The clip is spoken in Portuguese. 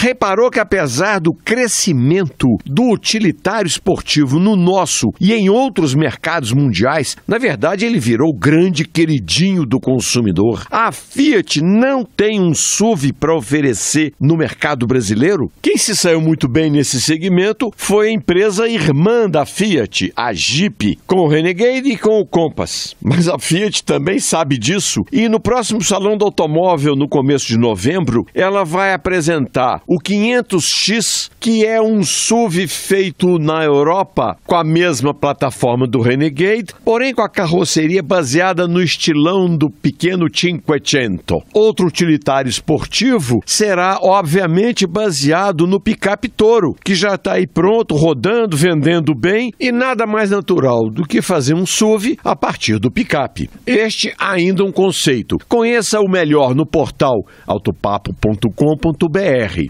reparou que apesar do crescimento do utilitário esportivo no nosso e em outros mercados mundiais, na verdade ele virou o grande queridinho do consumidor. A Fiat não tem um SUV para oferecer no mercado brasileiro? Quem se saiu muito bem nesse segmento foi a empresa irmã da Fiat, a Jeep, com o Renegade e com o Compass. Mas a Fiat também sabe disso e no próximo Salão do Automóvel, no começo de novembro, ela vai apresentar o 500X, que é um SUV feito na Europa com a mesma plataforma do Renegade, porém com a carroceria baseada no estilão do pequeno Cinquecento. Outro utilitário esportivo será, obviamente, baseado no picape Toro, que já está aí pronto, rodando, vendendo bem e nada mais natural do que fazer um SUV a partir do picape. Este ainda um conceito. Conheça o melhor no portal autopapo.com.br.